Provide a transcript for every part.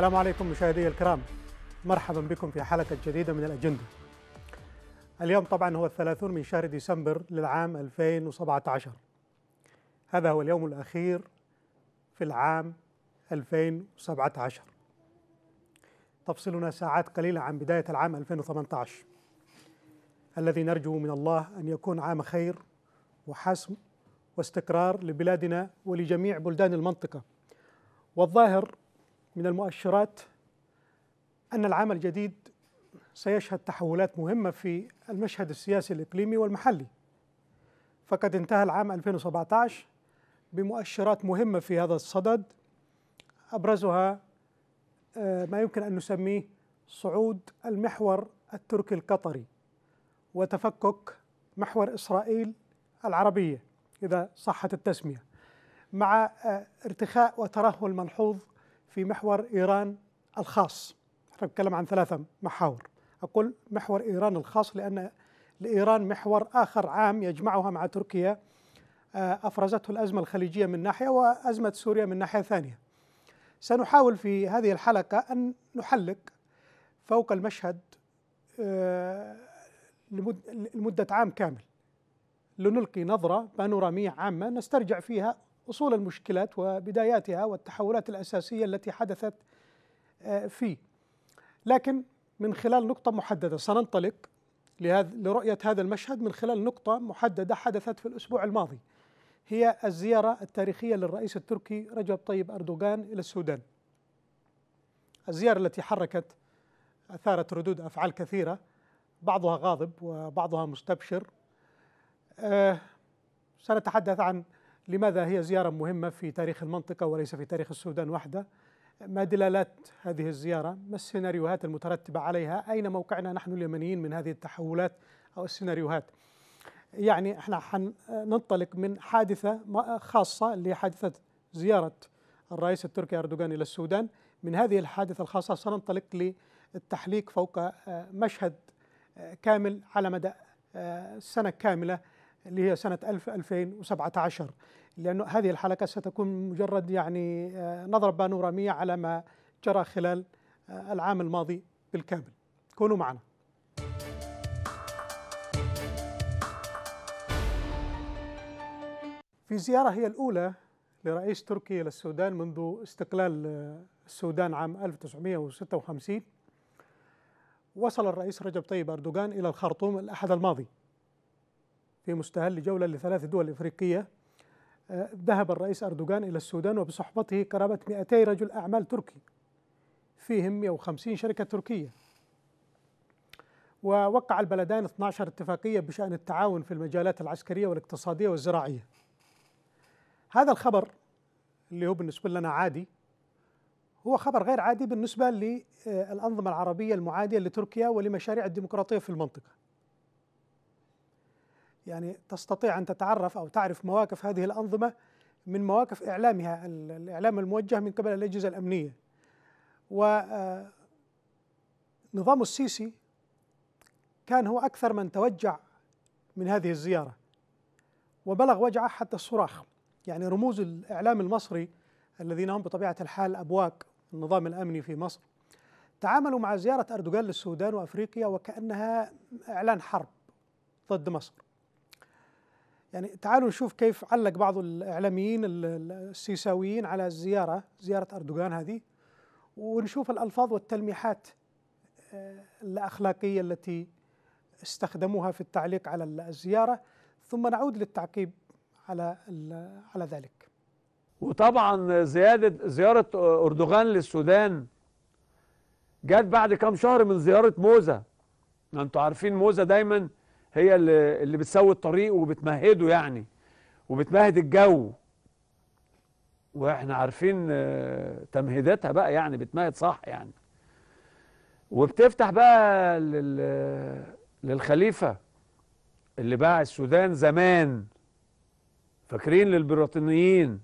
السلام عليكم مشاهدي الكرام مرحبا بكم في حلقة جديدة من الأجندة اليوم طبعا هو الثلاثون من شهر ديسمبر للعام 2017 هذا هو اليوم الأخير في العام 2017 تفصلنا ساعات قليلة عن بداية العام 2018 الذي نرجو من الله أن يكون عام خير وحسم واستقرار لبلادنا ولجميع بلدان المنطقة والظاهر من المؤشرات أن العام الجديد سيشهد تحولات مهمة في المشهد السياسي الإقليمي والمحلي فقد انتهى العام 2017 بمؤشرات مهمة في هذا الصدد أبرزها آه، ما يمكن أن نسميه صعود المحور التركي القطري وتفكك محور إسرائيل العربية إذا صحت التسمية مع آه، ارتخاء وترهل ملحوظ في محور إيران الخاص احنا بنتكلم عن ثلاثة محاور أقول محور إيران الخاص لأن لإيران محور آخر عام يجمعها مع تركيا آه، أفرزته الأزمة الخليجية من ناحية وأزمة سوريا من ناحية ثانية سنحاول في هذه الحلقة أن نحلق فوق المشهد آه، لمدة عام كامل لنلقي نظرة بانورامية عامة نسترجع فيها أصول المشكلات وبداياتها والتحولات الأساسية التي حدثت آه، فيه لكن من خلال نقطة محددة سننطلق لرؤية هذا المشهد من خلال نقطة محددة حدثت في الأسبوع الماضي هي الزيارة التاريخية للرئيس التركي رجب طيب أردوغان إلى السودان الزيارة التي حركت أثارت ردود أفعال كثيرة بعضها غاضب وبعضها مستبشر آه، سنتحدث عن لماذا هي زيارة مهمة في تاريخ المنطقة وليس في تاريخ السودان وحده ما دلالات هذه الزيارة ما السيناريوهات المترتبة عليها أين موقعنا نحن اليمنيين من هذه التحولات أو السيناريوهات يعني احنا حننطلق من حادثة خاصة اللي حادثة زيارة الرئيس التركي أردوغان إلى السودان من هذه الحادثة الخاصة سننطلق للتحليق فوق آه، مشهد آه، كامل على مدى آه، سنة كاملة اللي هي سنة 1000 2017 لأن هذه الحلقة ستكون مجرد يعني آه، نظرة بانورامية على ما جرى خلال آه، العام الماضي بالكامل كونوا معنا في زيارة هي الأولى لرئيس تركيا إلى السودان منذ استقلال آه، السودان عام 1956 وصل الرئيس رجب طيب أردوغان إلى الخرطوم الأحد الماضي في مستهل جولة لثلاث دول إفريقية ذهب الرئيس أردوغان إلى السودان وبصحبته قرابة 200 رجل أعمال تركي فيهم 150 شركة تركية ووقع البلدان 12 اتفاقية بشأن التعاون في المجالات العسكرية والاقتصادية والزراعية هذا الخبر اللي هو بالنسبة لنا عادي هو خبر غير عادي بالنسبة للأنظمة العربية المعادية لتركيا ولمشاريع الديمقراطية في المنطقة يعني تستطيع أن تتعرف أو تعرف مواقف هذه الأنظمة من مواقف إعلامها الإعلام الموجه من قبل الأجهزة الأمنية ونظام آه، السيسي كان هو أكثر من توجع من هذه الزيارة وبلغ وجعه حتى الصراخ يعني رموز الإعلام المصري الذين هم بطبيعة الحال أبواك النظام الأمني في مصر تعاملوا مع زيارة أردوغان للسودان وأفريقيا وكأنها إعلان حرب ضد مصر يعني تعالوا نشوف كيف علق بعض الإعلاميين السيساويين على الزيارة زيارة أردوغان هذه ونشوف الألفاظ والتلميحات آه، الأخلاقية التي استخدموها في التعليق على الزيارة ثم نعود للتعقيب على على ذلك وطبعا زيادة زيارة أردوغان للسودان جت بعد كام شهر من زيارة موزة ما انتوا عارفين موزة دايما هي اللي, اللي بتسوي الطريق وبتمهده يعني وبتمهد الجو واحنا عارفين آه، تمهيداتها بقى يعني بتمهد صح يعني وبتفتح بقى لل... للخليفة اللي باع السودان زمان فاكرين للبريطانيين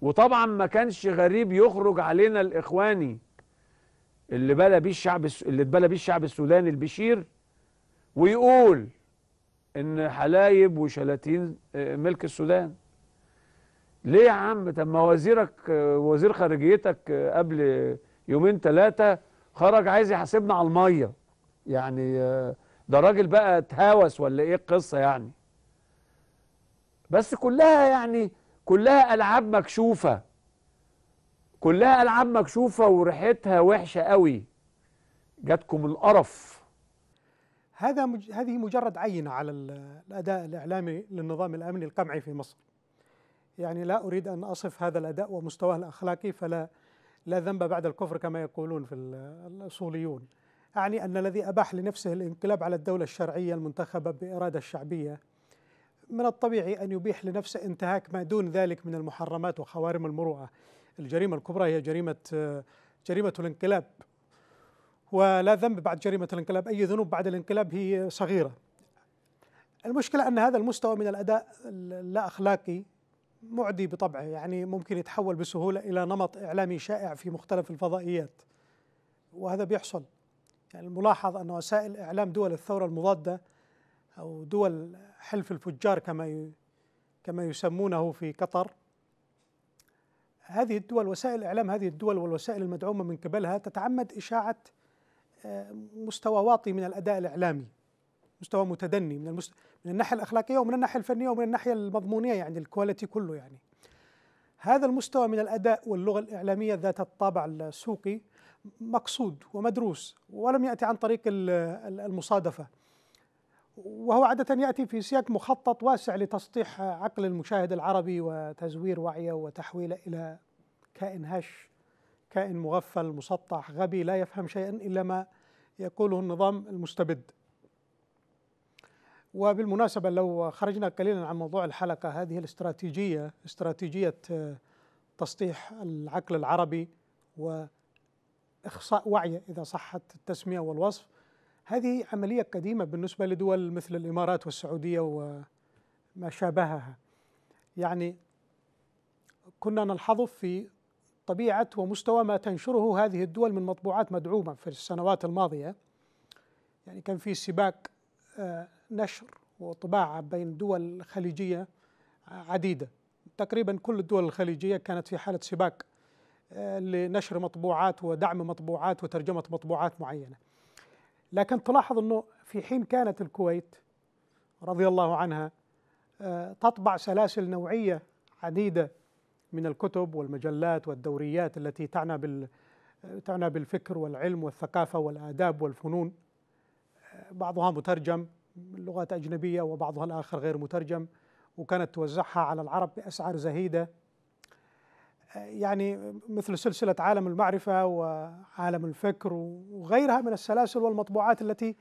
وطبعا ما كانش غريب يخرج علينا الإخواني اللي بلى بيه الشعب اللي اتبلى بيه الشعب السوداني البشير ويقول ان حلايب وشلاتين آه، ملك السودان ليه يا عم طب ما وزيرك آه، وزير خارجيتك آه، قبل يومين ثلاثه خرج عايز يحاسبنا على الميه يعني ده راجل بقى اتهاوس ولا ايه القصه يعني بس كلها يعني كلها العاب مكشوفه كلها العاب مكشوفه وريحتها وحشه قوي جاتكم القرف هذا مج هذه مجرد عينه على الاداء الاعلامي للنظام الامني القمعي في مصر. يعني لا اريد ان اصف هذا الاداء ومستواه الاخلاقي فلا لا ذنب بعد الكفر كما يقولون في الاصوليون. اعني ان الذي اباح لنفسه الانقلاب على الدوله الشرعيه المنتخبه باراده الشعبيه من الطبيعي ان يبيح لنفسه انتهاك ما دون ذلك من المحرمات وخوارم المروءه. الجريمه الكبرى هي جريمه جريمه الانقلاب ولا ذنب بعد جريمة الانقلاب أي ذنوب بعد الانقلاب هي صغيرة المشكلة أن هذا المستوى من الأداء اللا أخلاقي معدي بطبعه يعني ممكن يتحول بسهولة إلى نمط إعلامي شائع في مختلف الفضائيات وهذا بيحصل يعني الملاحظ أن وسائل إعلام دول الثورة المضادة أو دول حلف الفجار كما كما يسمونه في قطر هذه الدول وسائل الإعلام هذه الدول والوسائل المدعومة من قبلها تتعمد إشاعة مستوى واطي من الاداء الاعلامي مستوى متدني من المست... من الناحيه الاخلاقيه ومن الناحيه الفنيه ومن الناحيه المضمونيه يعني الكواليتي كله يعني هذا المستوى من الاداء واللغه الاعلاميه ذات الطابع السوقي مقصود ومدروس ولم ياتي عن طريق المصادفه وهو عادة يأتي في سياق مخطط واسع لتسطيح عقل المشاهد العربي وتزوير وعيه وتحويله إلى كائن هش كائن مغفل مسطح غبي لا يفهم شيئا إلا ما يقوله النظام المستبد وبالمناسبة لو خرجنا قليلا عن موضوع الحلقة هذه الاستراتيجية استراتيجية آه، تسطيح العقل العربي وإخصاء وعيه إذا صحت التسمية والوصف هذه عملية قديمة بالنسبة لدول مثل الإمارات والسعودية وما شابهها يعني كنا نلحظ في طبيعة ومستوى ما تنشره هذه الدول من مطبوعات مدعومة في السنوات الماضية يعني كان في سباق آه، نشر وطباعة بين دول خليجية عديدة تقريبا كل الدول الخليجية كانت في حالة سباق آه، لنشر مطبوعات ودعم مطبوعات وترجمة مطبوعات معينة لكن تلاحظ أنه في حين كانت الكويت رضي الله عنها آه، تطبع سلاسل نوعية عديدة من الكتب والمجلات والدوريات التي تعنى بال تعنى بالفكر والعلم والثقافة والآداب والفنون بعضها مترجم لغات أجنبية وبعضها الآخر غير مترجم وكانت توزعها على العرب بأسعار زهيدة يعني مثل سلسلة عالم المعرفة وعالم الفكر وغيرها من السلاسل والمطبوعات التي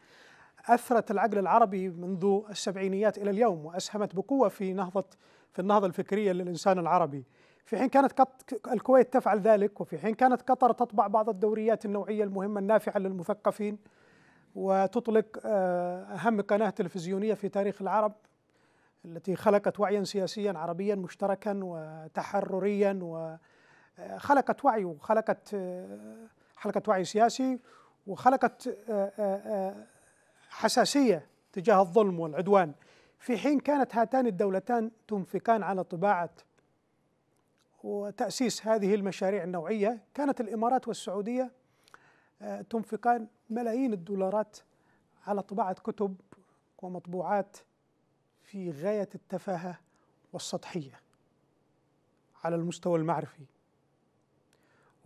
أثرت العقل العربي منذ السبعينيات إلى اليوم وأسهمت بقوة في نهضة في النهضة الفكرية للإنسان العربي في حين كانت الكويت تفعل ذلك وفي حين كانت قطر تطبع بعض الدوريات النوعية المهمة النافعة للمثقفين وتطلق آه، أهم قناة تلفزيونية في تاريخ العرب التي خلقت وعيا سياسيا عربيا مشتركا وتحرريا وخلقت آه، وعي وخلقت آه، خلقت وعي سياسي وخلقت حساسية تجاه الظلم والعدوان في حين كانت هاتان الدولتان تنفقان على طباعة وتأسيس هذه المشاريع النوعية كانت الإمارات والسعودية آه، تنفقان ملايين الدولارات على طباعة كتب ومطبوعات في غاية التفاهة والسطحية على المستوى المعرفي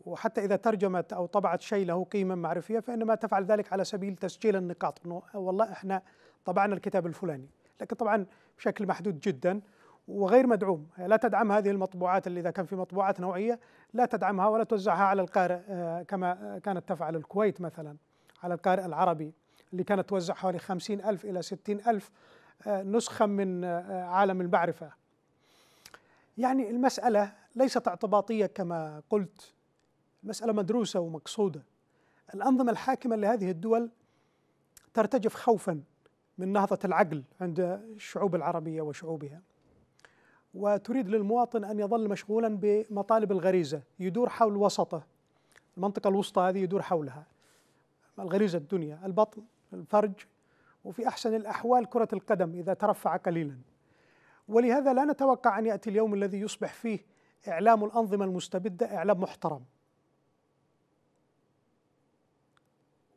وحتى إذا ترجمت أو طبعت شيء له قيمة معرفية فإنما تفعل ذلك على سبيل تسجيل النقاط أنه والله إحنا طبعنا الكتاب الفلاني لكن طبعا بشكل محدود جدا وغير مدعوم لا تدعم هذه المطبوعات اللي إذا كان في مطبوعات نوعية لا تدعمها ولا توزعها على القارئ آه، كما كانت تفعل الكويت مثلا على القارئ العربي اللي كانت توزع حوالي خمسين ألف إلى ستين ألف آه، نسخة من آه، عالم المعرفة يعني المسألة ليست اعتباطية كما قلت المسألة مدروسة ومقصودة الأنظمة الحاكمة لهذه الدول ترتجف خوفا من نهضة العقل عند الشعوب العربية وشعوبها وتريد للمواطن أن يظل مشغولا بمطالب الغريزة يدور حول وسطه المنطقة الوسطى هذه يدور حولها الغريزة الدنيا البطن الفرج وفي أحسن الأحوال كرة القدم إذا ترفع قليلا ولهذا لا نتوقع أن يأتي اليوم الذي يصبح فيه إعلام الأنظمة المستبدة إعلام محترم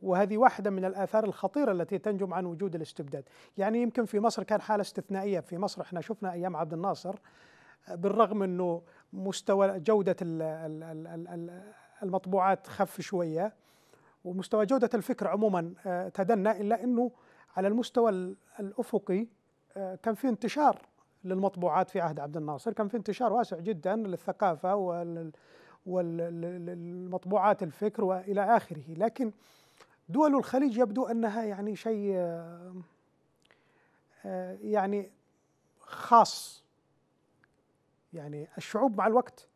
وهذه واحدة من الآثار الخطيرة التي تنجم عن وجود الاستبداد يعني يمكن في مصر كان حالة استثنائية في مصر احنا شفنا أيام عبد الناصر بالرغم أنه مستوى جودة المطبوعات خف شوية ومستوى جودة الفكر عموما آه، تدنى إلا أنه على المستوى الأفقي آه، كان في انتشار للمطبوعات في عهد عبد الناصر كان في انتشار واسع جدا للثقافة والمطبوعات الفكر وإلى آخره لكن دول الخليج يبدو انها يعني شيء آه، آه، يعني خاص يعني الشعوب مع الوقت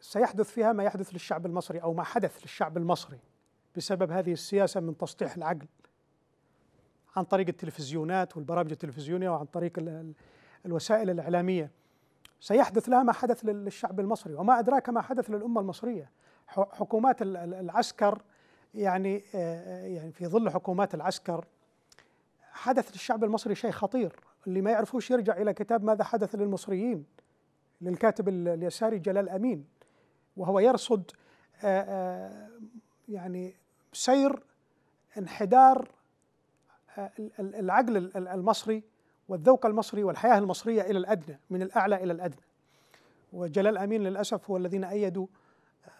سيحدث فيها ما يحدث للشعب المصري او ما حدث للشعب المصري بسبب هذه السياسه من تسطيح العقل عن طريق التلفزيونات والبرامج التلفزيونيه وعن طريق الوسائل الاعلاميه سيحدث لها ما حدث للشعب المصري وما ادراك ما حدث للامه المصريه حكومات العسكر يعني آه، آه، يعني في ظل حكومات العسكر حدث للشعب المصري شيء خطير اللي ما يعرفوش يرجع الى كتاب ماذا حدث للمصريين للكاتب اليساري جلال امين وهو يرصد آه، يعني سير انحدار العقل المصري والذوق المصري والحياه المصريه الى الادنى من الاعلى الى الادنى وجلال امين للاسف هو الذين ايدوا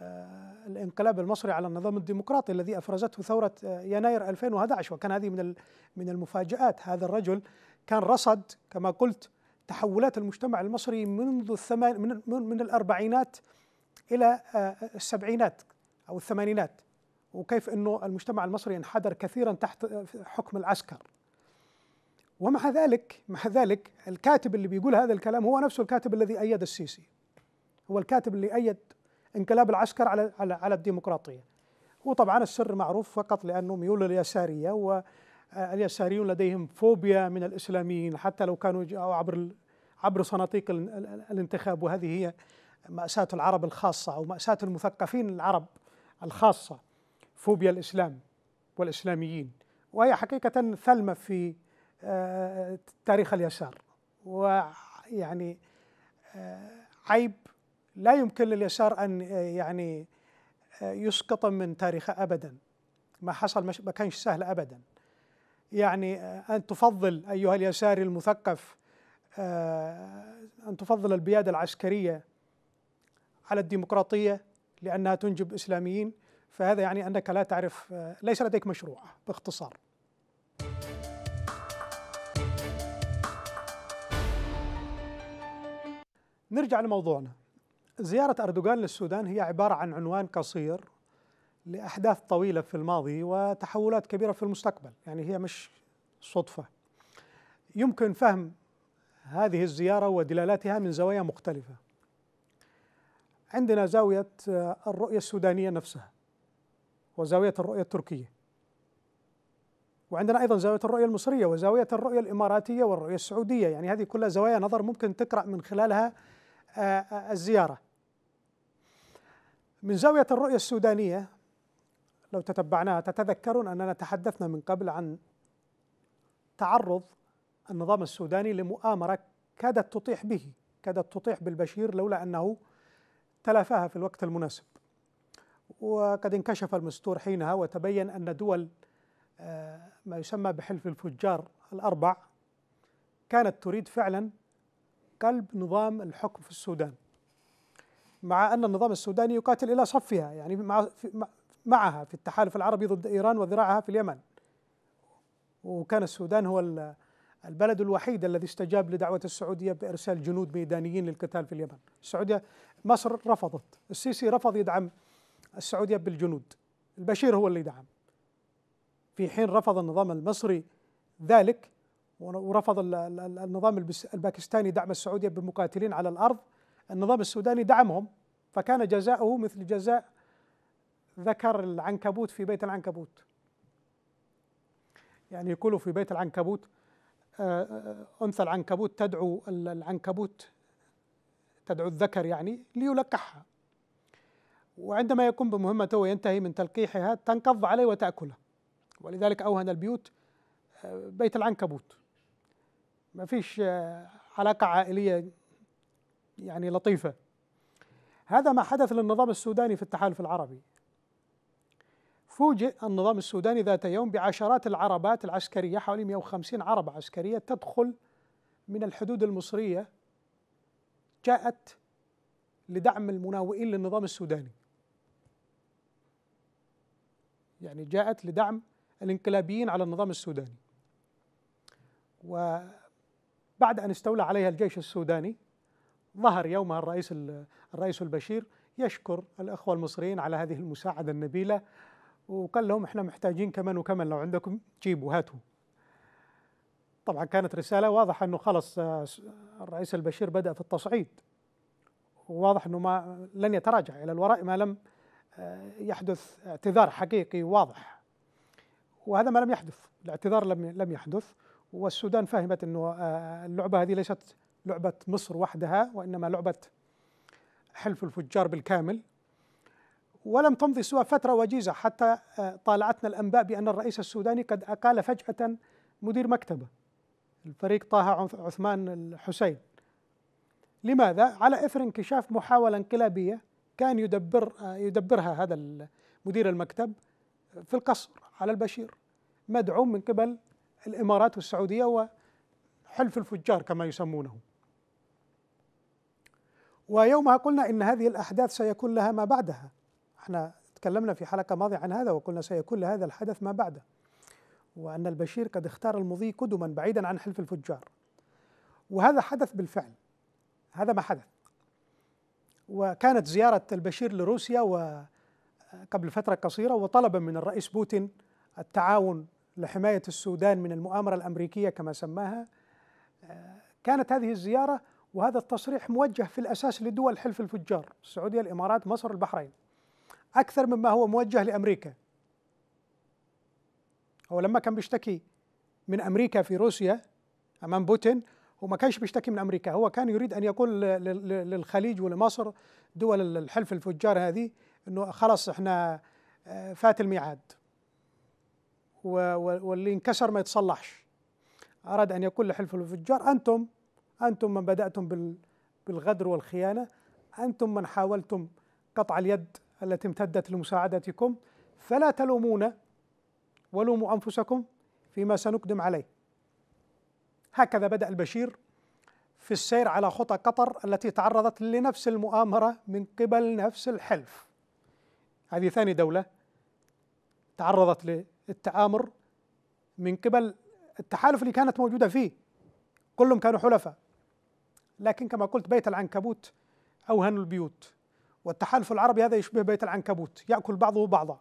آه، الانقلاب المصري على النظام الديمقراطي الذي افرزته ثوره آه، يناير 2011 وكان هذه من من المفاجات هذا الرجل كان رصد كما قلت تحولات المجتمع المصري منذ الثمان من, من الاربعينات الى آه، السبعينات او الثمانينات وكيف انه المجتمع المصري انحدر كثيرا تحت حكم العسكر ومع ذلك مع ذلك الكاتب اللي بيقول هذا الكلام هو نفسه الكاتب الذي ايد السيسي هو الكاتب اللي ايد انقلاب العسكر على على, على الديمقراطيه وطبعا السر معروف فقط لانه ميول اليساريه واليساريون آه، لديهم فوبيا من الاسلاميين حتى لو كانوا عبر عبر صناديق الانتخاب وهذه هي مأساة العرب الخاصة أو مأساة المثقفين العرب الخاصة فوبيا الإسلام والإسلاميين وهي حقيقة ثلمة في آه، تاريخ اليسار ويعني آه، عيب لا يمكن لليسار ان آه، يعني آه، يسقط من تاريخه ابدا ما حصل ما كانش سهل ابدا يعني آه، ان تفضل ايها اليساري المثقف ان تفضل البياده العسكريه على الديمقراطيه لانها تنجب اسلاميين فهذا يعني انك لا تعرف ليس لديك مشروع باختصار نرجع لموضوعنا زيارة أردوغان للسودان هي عبارة عن عنوان قصير لأحداث طويلة في الماضي وتحولات كبيرة في المستقبل يعني هي مش صدفة يمكن فهم هذه الزيارة ودلالاتها من زوايا مختلفة عندنا زاوية آه، الرؤية السودانية نفسها وزاوية الرؤية التركية وعندنا أيضا زاوية الرؤية المصرية وزاوية الرؤية الإماراتية والرؤية السعودية يعني هذه كلها زوايا نظر ممكن تقرأ من خلالها آه، آه، الزيارة من زاوية الرؤية السودانية لو تتبعناها تتذكرون أننا تحدثنا من قبل عن تعرض النظام السوداني لمؤامرة كادت تطيح به كادت تطيح بالبشير لولا أنه تلافاها في الوقت المناسب وقد انكشف المستور حينها وتبين أن دول آه، ما يسمى بحلف الفجار الأربع كانت تريد فعلا قلب نظام الحكم في السودان مع أن النظام السوداني يقاتل إلى صفها يعني مع معها في التحالف العربي ضد إيران وذراعها في اليمن وكان السودان هو البلد الوحيد الذي استجاب لدعوة السعودية بإرسال جنود ميدانيين للقتال في اليمن السعودية مصر رفضت السيسي رفض يدعم السعودية بالجنود البشير هو اللي دعم في حين رفض النظام المصري ذلك ورفض النظام الباكستاني دعم السعودية بمقاتلين على الأرض النظام السوداني دعمهم فكان جزاؤه مثل جزاء ذكر العنكبوت في بيت العنكبوت يعني يقولوا في بيت العنكبوت آه، آه، أنثى العنكبوت تدعو العنكبوت تدعو الذكر يعني ليلقحها وعندما يقوم بمهمته وينتهي من تلقيحها تنقض عليه وتأكله ولذلك أوهن البيوت آه، بيت العنكبوت ما فيش علاقة عائلية يعني لطيفة هذا ما حدث للنظام السوداني في التحالف العربي فوجئ النظام السوداني ذات يوم بعشرات العربات العسكرية حوالي 150 عربة عسكرية تدخل من الحدود المصرية جاءت لدعم المناوئين للنظام السوداني يعني جاءت لدعم الانقلابيين على النظام السوداني وبعد أن استولى عليها الجيش السوداني ظهر يومها الرئيس الرئيس البشير يشكر الاخوه المصريين على هذه المساعده النبيله وقال لهم احنا محتاجين كمان وكمان لو عندكم جيبوا هاتوا طبعا كانت رساله واضحه انه خلص آه، الرئيس البشير بدا في التصعيد وواضح انه ما لن يتراجع الى الوراء ما لم آه، يحدث اعتذار حقيقي واضح وهذا ما لم يحدث الاعتذار لم لم يحدث والسودان فهمت انه آه، اللعبه هذه ليست لعبة مصر وحدها وإنما لعبة حلف الفجار بالكامل ولم تمضي سوى فترة وجيزة حتى آه، طالعتنا الأنباء بأن الرئيس السوداني قد أقال فجأة مدير مكتبه الفريق طه عثمان الحسين لماذا؟ على إثر انكشاف محاولة انقلابية كان يدبر آه، يدبرها هذا مدير المكتب في القصر على البشير مدعوم من قبل الإمارات والسعودية وحلف الفجار كما يسمونه ويومها قلنا ان هذه الاحداث سيكون لها ما بعدها احنا تكلمنا في حلقه ماضيه عن هذا وقلنا سيكون لهذا الحدث ما بعده وان البشير قد اختار المضي قدما بعيدا عن حلف الفجار وهذا حدث بالفعل هذا ما حدث وكانت زياره البشير لروسيا وقبل فتره قصيره وطلبا من الرئيس بوتين التعاون لحمايه السودان من المؤامره الامريكيه كما سماها آه، كانت هذه الزياره وهذا التصريح موجه في الأساس لدول حلف الفجار السعودية الإمارات مصر البحرين أكثر مما هو موجه لأمريكا هو لما كان بيشتكي من أمريكا في روسيا أمام بوتين هو ما كانش بيشتكي من أمريكا هو كان يريد أن يقول للخليج ولمصر دول الحلف الفجار هذه أنه خلاص إحنا آه، فات الميعاد واللي انكسر ما يتصلحش أراد أن يقول لحلف الفجار أنتم أنتم من بدأتم بالغدر والخيانة أنتم من حاولتم قطع اليد التي امتدت لمساعدتكم فلا تلومونا ولوموا أنفسكم فيما سنقدم عليه هكذا بدأ البشير في السير على خطى قطر التي تعرضت لنفس المؤامرة من قبل نفس الحلف هذه ثاني دولة تعرضت للتآمر من قبل التحالف اللي كانت موجودة فيه كلهم كانوا حلفاء لكن كما قلت بيت العنكبوت أوهن البيوت والتحالف العربي هذا يشبه بيت العنكبوت يأكل بعضه بعضا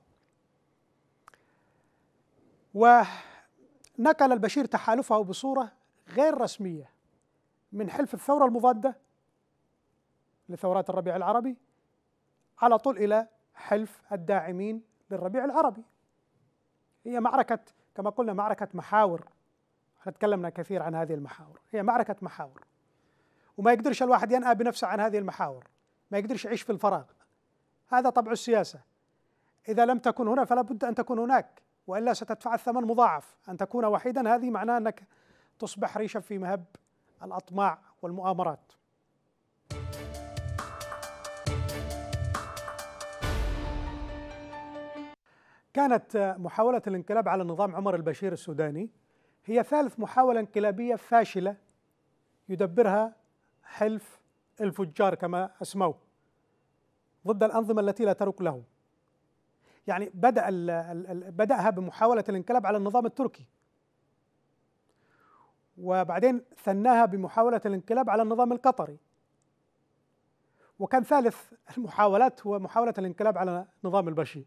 ونقل البشير تحالفه بصورة غير رسمية من حلف الثورة المضادة لثورات الربيع العربي على طول إلى حلف الداعمين للربيع العربي هي معركة كما قلنا معركة محاور احنا تكلمنا كثير عن هذه المحاور هي معركة محاور وما يقدرش الواحد ينأى بنفسه عن هذه المحاور ما يقدرش يعيش في الفراغ هذا طبع السياسة إذا لم تكن هنا فلا بد أن تكون هناك وإلا ستدفع الثمن مضاعف أن تكون وحيدا هذه معناه أنك تصبح ريشا في مهب الأطماع والمؤامرات كانت محاولة الانقلاب على نظام عمر البشير السوداني هي ثالث محاولة انقلابية فاشلة يدبرها حلف الفجار كما اسموه ضد الانظمه التي لا ترك له يعني بدا بداها بمحاوله الانقلاب على النظام التركي وبعدين ثناها بمحاوله الانقلاب على النظام القطري وكان ثالث المحاولات هو محاوله الانقلاب على نظام البشير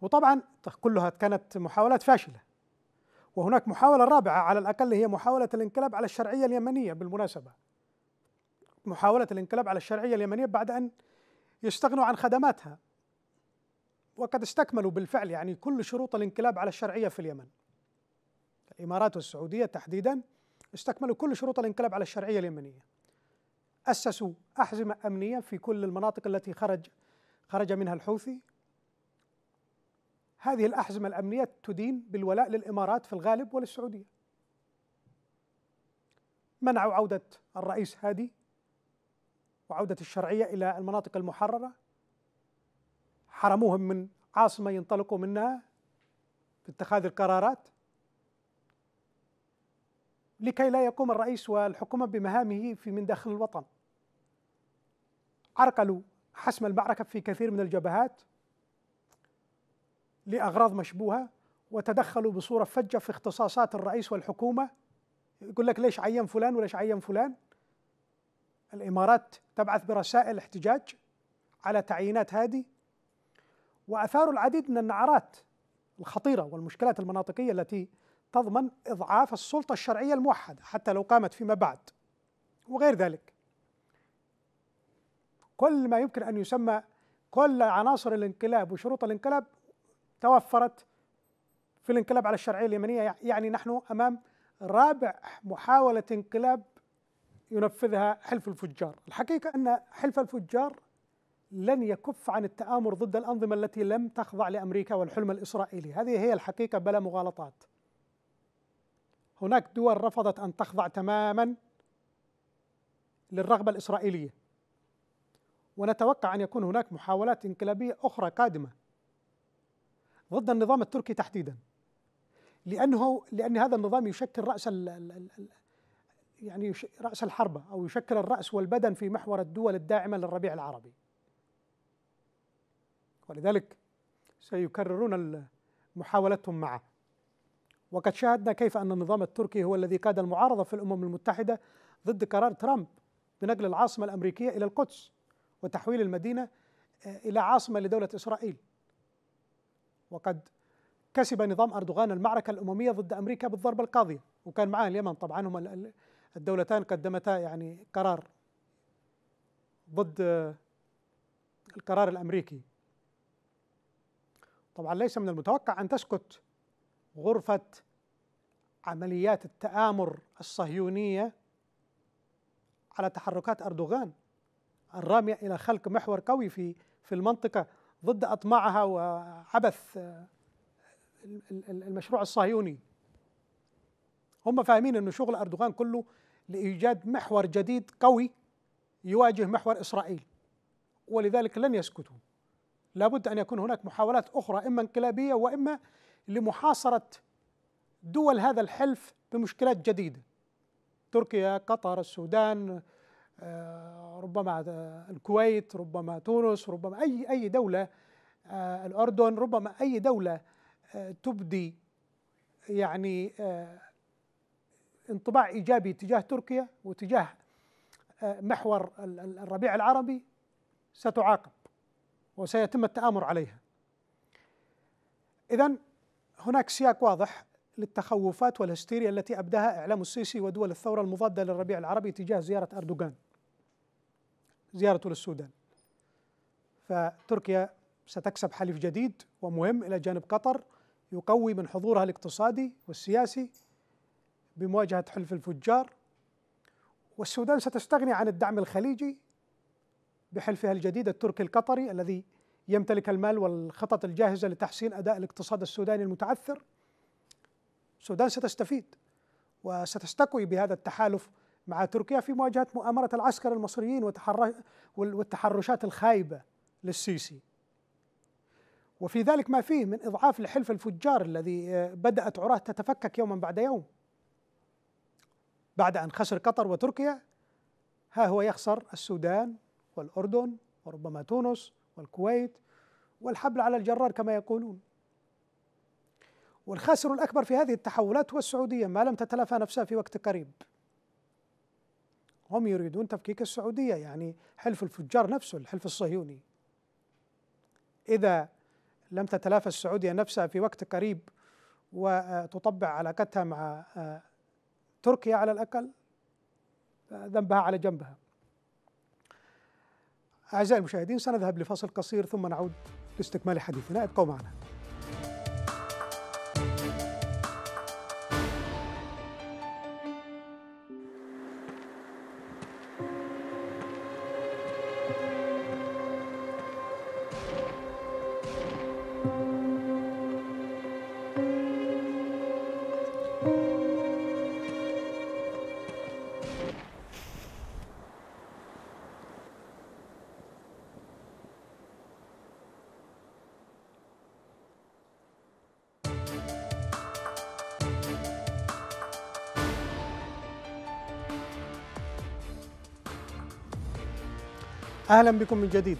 وطبعا كلها كانت محاولات فاشله وهناك محاولة رابعة على الأقل هي محاولة الانقلاب على الشرعية اليمنية بالمناسبة محاولة الانقلاب على الشرعية اليمنية بعد أن يستغنوا عن خدماتها وقد استكملوا بالفعل يعني كل شروط الانقلاب على الشرعية في اليمن الإمارات والسعودية تحديدا استكملوا كل شروط الانقلاب على الشرعية اليمنية أسسوا أحزمة أمنية في كل المناطق التي خرج خرج منها الحوثي هذه الأحزمة الأمنية تدين بالولاء للإمارات في الغالب وللسعودية منعوا عودة الرئيس هادي وعودة الشرعية إلى المناطق المحررة حرموهم من عاصمة ينطلقوا منها في اتخاذ القرارات لكي لا يقوم الرئيس والحكومة بمهامه في من داخل الوطن عرقلوا حسم المعركة في كثير من الجبهات لأغراض مشبوهة وتدخلوا بصورة فجة في اختصاصات الرئيس والحكومة يقول لك ليش عين فلان وليش عين فلان الإمارات تبعث برسائل احتجاج على تعيينات هذه وأثاروا العديد من النعرات الخطيرة والمشكلات المناطقية التي تضمن إضعاف السلطة الشرعية الموحدة حتى لو قامت فيما بعد وغير ذلك كل ما يمكن أن يسمى كل عناصر الانقلاب وشروط الانقلاب توفرت في الانقلاب على الشرعية اليمنية يعني نحن أمام رابع محاولة انقلاب ينفذها حلف الفجار الحقيقة أن حلف الفجار لن يكف عن التآمر ضد الأنظمة التي لم تخضع لأمريكا والحلم الإسرائيلي هذه هي الحقيقة بلا مغالطات هناك دول رفضت أن تخضع تماما للرغبة الإسرائيلية ونتوقع أن يكون هناك محاولات انقلابية أخرى قادمة ضد النظام التركي تحديدا لأنه لأن هذا النظام يشكل رأس يعني رأس الحربة أو يشكل الرأس والبدن في محور الدول الداعمة للربيع العربي ولذلك سيكررون محاولتهم معه وقد شاهدنا كيف أن النظام التركي هو الذي قاد المعارضة في الأمم المتحدة ضد قرار ترامب بنقل العاصمة الأمريكية إلى القدس وتحويل المدينة آه، إلى عاصمة لدولة إسرائيل وقد كسب نظام أردوغان المعركة الأممية ضد أمريكا بالضربة القاضية وكان معاه اليمن طبعا هم الدولتان قدمتا يعني قرار ضد القرار الامريكي طبعا ليس من المتوقع ان تسكت غرفه عمليات التآمر الصهيونيه على تحركات اردوغان الراميه الى خلق محور قوي في في المنطقه ضد اطماعها وعبث المشروع الصهيوني هم فاهمين انه شغل اردوغان كله لإيجاد محور جديد قوي يواجه محور إسرائيل ولذلك لن يسكتوا لابد أن يكون هناك محاولات أخرى إما انقلابية وإما لمحاصرة دول هذا الحلف بمشكلات جديدة تركيا قطر السودان آه، ربما آه، الكويت ربما تونس ربما أي أي دولة آه، الأردن ربما أي دولة تبدي يعني انطباع ايجابي تجاه تركيا وتجاه آه، محور الربيع العربي ستعاقب وسيتم التآمر عليها. اذا هناك سياق واضح للتخوفات والهستيريا التي ابداها اعلام السيسي ودول الثوره المضاده للربيع العربي تجاه زياره اردوغان. زيارته للسودان. فتركيا ستكسب حليف جديد ومهم الى جانب قطر يقوي من حضورها الاقتصادي والسياسي بمواجهة حلف الفجار والسودان ستستغني عن الدعم الخليجي بحلفها الجديد التركي القطري الذي يمتلك المال والخطط الجاهزة لتحسين أداء الاقتصاد السوداني المتعثر السودان ستستفيد وستستقوي بهذا التحالف مع تركيا في مواجهة مؤامرة العسكر المصريين والتحرشات الخايبة للسيسي وفي ذلك ما فيه من إضعاف لحلف الفجار الذي آه، بدأت عراه تتفكك يوما بعد يوم بعد أن خسر قطر وتركيا ها هو يخسر السودان والأردن وربما تونس والكويت والحبل على الجرار كما يقولون والخاسر الأكبر في هذه التحولات هو السعودية ما لم تتلافى نفسها في وقت قريب هم يريدون تفكيك السعودية يعني حلف الفجار نفسه الحلف الصهيوني إذا لم تتلافى السعودية نفسها في وقت قريب وتطبع علاقتها مع تركيا على الأقل ذنبها على جنبها أعزائي المشاهدين سنذهب لفصل قصير ثم نعود لاستكمال حديثنا ابقوا معنا أهلا بكم من جديد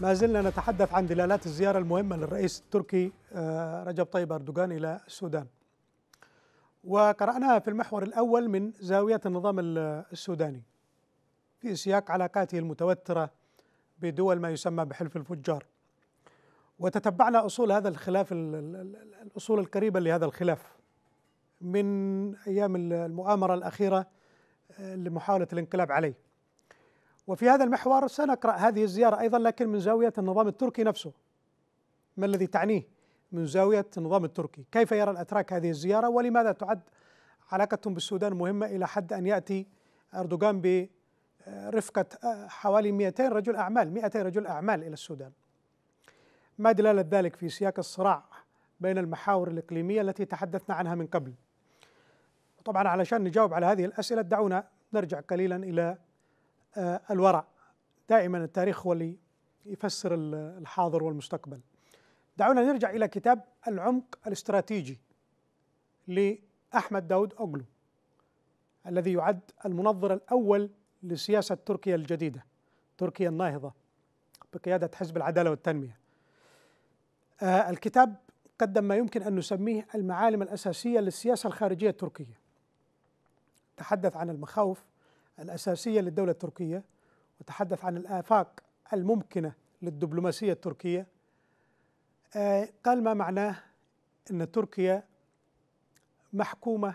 ما زلنا نتحدث عن دلالات الزيارة المهمة للرئيس التركي آه، رجب طيب أردوغان إلى السودان وقرأناها في المحور الأول من زاوية النظام السوداني في سياق علاقاته المتوترة بدول ما يسمى بحلف الفجار وتتبعنا أصول هذا الخلاف الأصول القريبة لهذا الخلاف من أيام المؤامرة الأخيرة آه، لمحاولة الانقلاب عليه وفي هذا المحور سنقرأ هذه الزيارة أيضا لكن من زاوية النظام التركي نفسه ما الذي تعنيه من زاوية النظام التركي كيف يرى الأتراك هذه الزيارة ولماذا تعد علاقتهم بالسودان مهمة إلى حد أن يأتي أردوغان برفقة حوالي 200 رجل أعمال 200 رجل أعمال إلى السودان ما دلالة ذلك في سياق الصراع بين المحاور الإقليمية التي تحدثنا عنها من قبل طبعا علشان نجاوب على هذه الأسئلة دعونا نرجع قليلا إلى آه، الورع دائما التاريخ هو اللي يفسر الحاضر والمستقبل دعونا نرجع إلى كتاب العمق الاستراتيجي لأحمد داود أوغلو الذي يعد المنظر الأول لسياسة تركيا الجديدة تركيا الناهضة بقيادة حزب العدالة والتنمية آه، الكتاب قدم ما يمكن أن نسميه المعالم الأساسية للسياسة الخارجية التركية تحدث عن المخاوف الأساسية للدولة التركية وتحدث عن الآفاق الممكنة للدبلوماسية التركية آه، قال ما معناه أن تركيا محكومة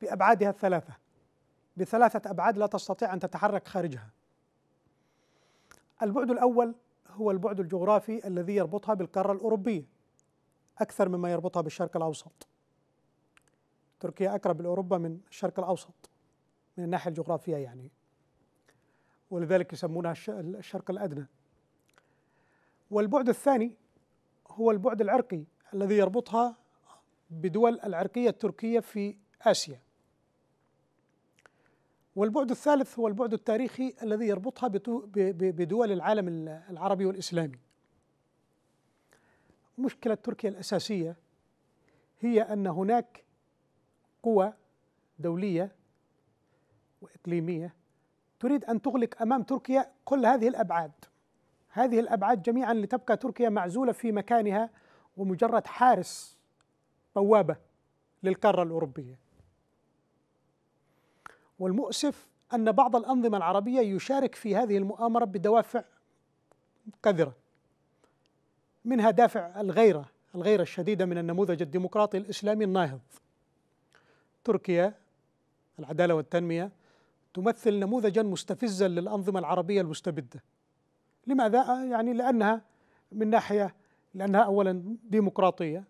بأبعادها الثلاثة بثلاثة أبعاد لا تستطيع أن تتحرك خارجها البعد الأول هو البعد الجغرافي الذي يربطها بالقارة الأوروبية أكثر مما يربطها بالشرق الأوسط تركيا أقرب لأوروبا من الشرق الأوسط من الناحية الجغرافية يعني ولذلك يسمونها الشرق الأدنى والبعد الثاني هو البعد العرقي الذي يربطها بدول العرقية التركية في آسيا والبعد الثالث هو البعد التاريخي الذي يربطها بدول العالم العربي والإسلامي مشكلة تركيا الأساسية هي أن هناك قوى دولية وإقليمية تريد أن تغلق أمام تركيا كل هذه الأبعاد هذه الأبعاد جميعا لتبقى تركيا معزولة في مكانها ومجرد حارس بوابة للقارة الأوروبية والمؤسف أن بعض الأنظمة العربية يشارك في هذه المؤامرة بدوافع قذرة منها دافع الغيرة الغيرة الشديدة من النموذج الديمقراطي الإسلامي الناهض تركيا العدالة والتنمية تمثل نموذجا مستفزا للأنظمة العربية المستبدة لماذا؟ آه، يعني لأنها من ناحية لأنها أولا ديمقراطية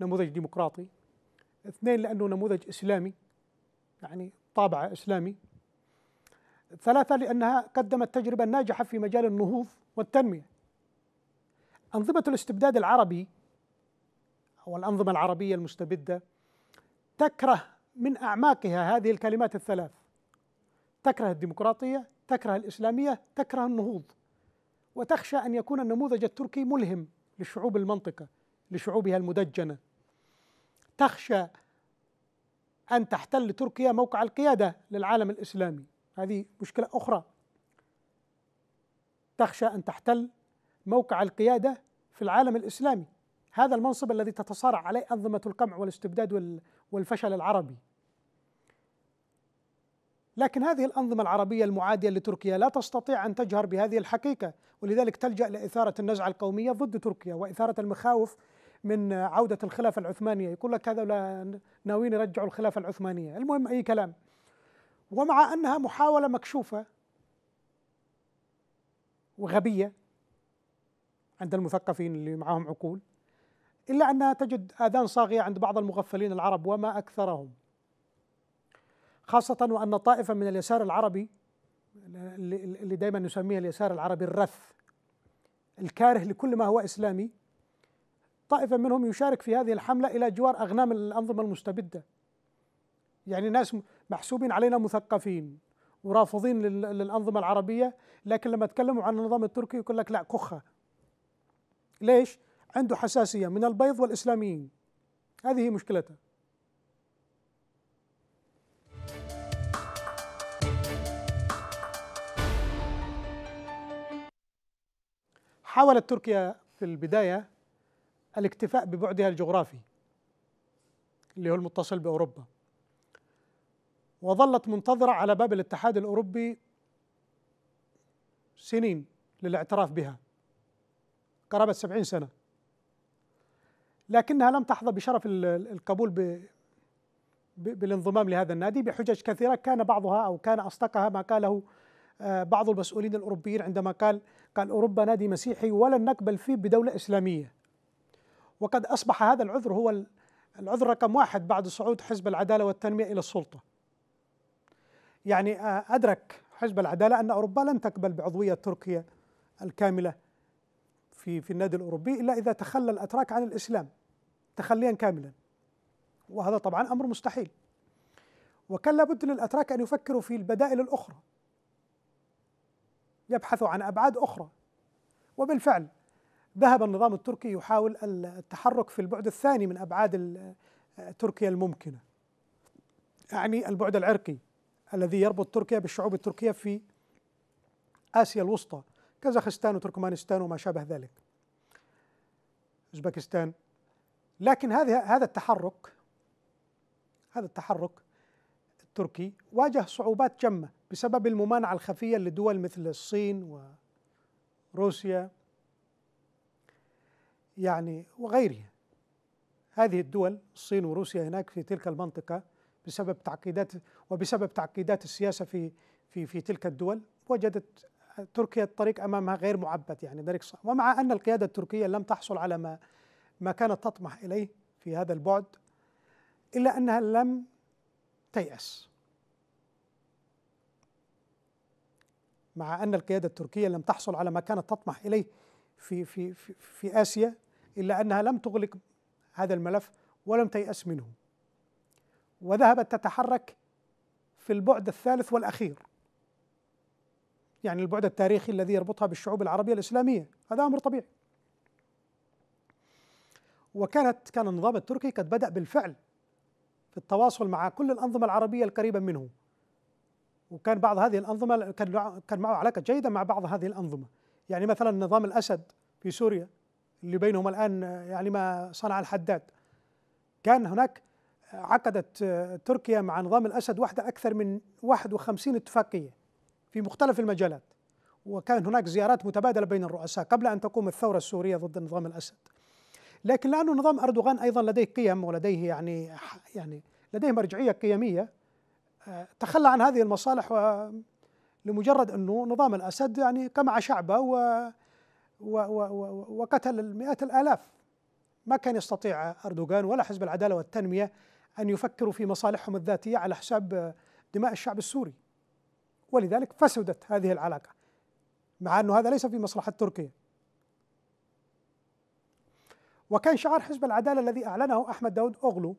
نموذج ديمقراطي اثنين لأنه نموذج إسلامي يعني طابع إسلامي ثلاثة لأنها قدمت تجربة ناجحة في مجال النهوض والتنمية أنظمة الاستبداد العربي أو الأنظمة العربية المستبدة تكره من أعماقها هذه الكلمات الثلاث تكره الديمقراطية تكره الإسلامية تكره النهوض وتخشى أن يكون النموذج التركي ملهم لشعوب المنطقة لشعوبها المدجنة تخشى أن تحتل تركيا موقع القيادة للعالم الإسلامي هذه مشكلة أخرى تخشى أن تحتل موقع القيادة في العالم الإسلامي هذا المنصب الذي تتصارع عليه أنظمة القمع والاستبداد والفشل العربي لكن هذه الأنظمة العربية المعادية لتركيا لا تستطيع أن تجهر بهذه الحقيقة ولذلك تلجأ لإثارة النزعة القومية ضد تركيا وإثارة المخاوف من عودة الخلافة العثمانية يقول لك هذا ناويين يرجعوا الخلافة العثمانية المهم أي كلام ومع أنها محاولة مكشوفة وغبية عند المثقفين اللي معهم عقول إلا أنها تجد آذان صاغية عند بعض المغفلين العرب وما أكثرهم خاصة وأن طائفة من اليسار العربي اللي دائما نسميها اليسار العربي الرث الكاره لكل ما هو إسلامي طائفة منهم يشارك في هذه الحملة إلى جوار أغنام الأنظمة المستبدة يعني ناس محسوبين علينا مثقفين ورافضين للأنظمة العربية لكن لما تكلموا عن النظام التركي يقول لك لا كخة ليش؟ عنده حساسية من البيض والإسلاميين هذه مشكلته حاولت تركيا في البداية الاكتفاء ببعدها الجغرافي اللي هو المتصل بأوروبا وظلت منتظرة على باب الاتحاد الأوروبي سنين للاعتراف بها قرابة سبعين سنة لكنها لم تحظى بشرف القبول ب بالانضمام لهذا النادي بحجج كثيرة كان بعضها أو كان أصدقها ما قاله آه، بعض المسؤولين الاوروبيين عندما قال قال اوروبا نادي مسيحي ولن نقبل فيه بدوله اسلاميه. وقد اصبح هذا العذر هو العذر رقم واحد بعد صعود حزب العداله والتنميه الى السلطه. يعني آه، ادرك حزب العداله ان اوروبا لن تقبل بعضويه تركيا الكامله في في النادي الاوروبي الا اذا تخلى الاتراك عن الاسلام تخليا كاملا. وهذا طبعا امر مستحيل. وكان لابد للاتراك ان يفكروا في البدائل الاخرى يبحث عن أبعاد أخرى وبالفعل ذهب النظام التركي يحاول التحرك في البعد الثاني من أبعاد تركيا الممكنة أعني البعد العرقي الذي يربط تركيا بالشعوب التركية في آسيا الوسطى كازاخستان وتركمانستان وما شابه ذلك أوزبكستان لكن هذا هذا التحرك هذا التحرك تركي واجه صعوبات جمة بسبب الممانعة الخفية لدول مثل الصين وروسيا يعني وغيرها هذه الدول الصين وروسيا هناك في تلك المنطقة بسبب تعقيدات وبسبب تعقيدات السياسة في في في تلك الدول وجدت تركيا الطريق امامها غير معبد يعني طريق صعب ومع ان القياده التركيه لم تحصل على ما ما كانت تطمح اليه في هذا البعد الا انها لم تيأس مع أن القيادة التركية لم تحصل على ما كانت تطمح إليه في, في, في, في آسيا إلا أنها لم تغلق هذا الملف ولم تيأس منه وذهبت تتحرك في البعد الثالث والأخير يعني البعد التاريخي الذي يربطها بالشعوب العربية الإسلامية هذا أمر طبيعي وكانت كان النظام التركي قد بدأ بالفعل في التواصل مع كل الأنظمة العربية القريبة منه وكان بعض هذه الأنظمة كان كان معه علاقة جيدة مع بعض هذه الأنظمة يعني مثلا نظام الأسد في سوريا اللي بينهم الآن يعني ما صنع الحداد كان هناك عقدت تركيا مع نظام الأسد واحدة أكثر من 51 اتفاقية في مختلف المجالات وكان هناك زيارات متبادلة بين الرؤساء قبل أن تقوم الثورة السورية ضد نظام الأسد لكن لانه نظام اردوغان ايضا لديه قيم ولديه يعني يعني لديه مرجعيه قيميه آه، تخلى عن هذه المصالح لمجرد انه نظام الاسد يعني قمع شعبه و, و, و, و وقتل المئات الالاف ما كان يستطيع اردوغان ولا حزب العداله والتنميه ان يفكروا في مصالحهم الذاتيه على حساب دماء الشعب السوري ولذلك فسدت هذه العلاقه مع انه هذا ليس في مصلحه تركيا وكان شعار حزب العدالة الذي أعلنه أحمد داود أغلو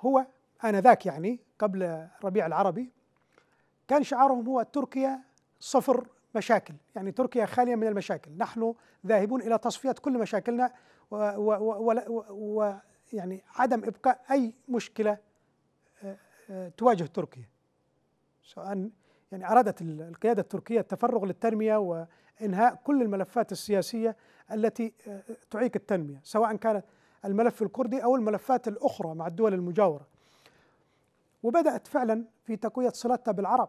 هو آنذاك يعني قبل ربيع العربي كان شعارهم هو تركيا صفر مشاكل يعني تركيا خالية من المشاكل نحن ذاهبون إلى تصفية كل مشاكلنا ويعني عدم إبقاء أي مشكلة آه، آه، تواجه تركيا سواء يعني أرادت القيادة التركية التفرغ للتنمية انهاء كل الملفات السياسيه التي آه، تعيق التنميه سواء كانت الملف الكردي او الملفات الاخرى مع الدول المجاوره. وبدات فعلا في تقويه صلتها بالعرب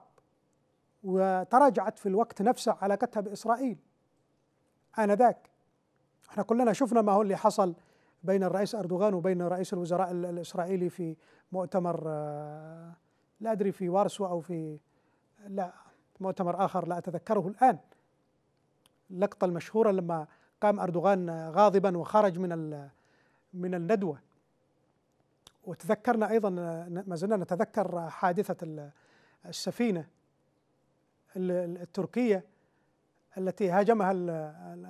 وتراجعت في الوقت نفسه علاقتها باسرائيل انذاك. احنا كلنا شفنا ما هو اللي حصل بين الرئيس اردوغان وبين رئيس الوزراء الاسرائيلي في مؤتمر آه، لا ادري في وارسو او في لا مؤتمر اخر لا اتذكره الان. اللقطة المشهورة لما قام أردوغان غاضبا وخرج من من الندوة وتذكرنا أيضا ما زلنا نتذكر حادثة السفينة التركية التي هاجمها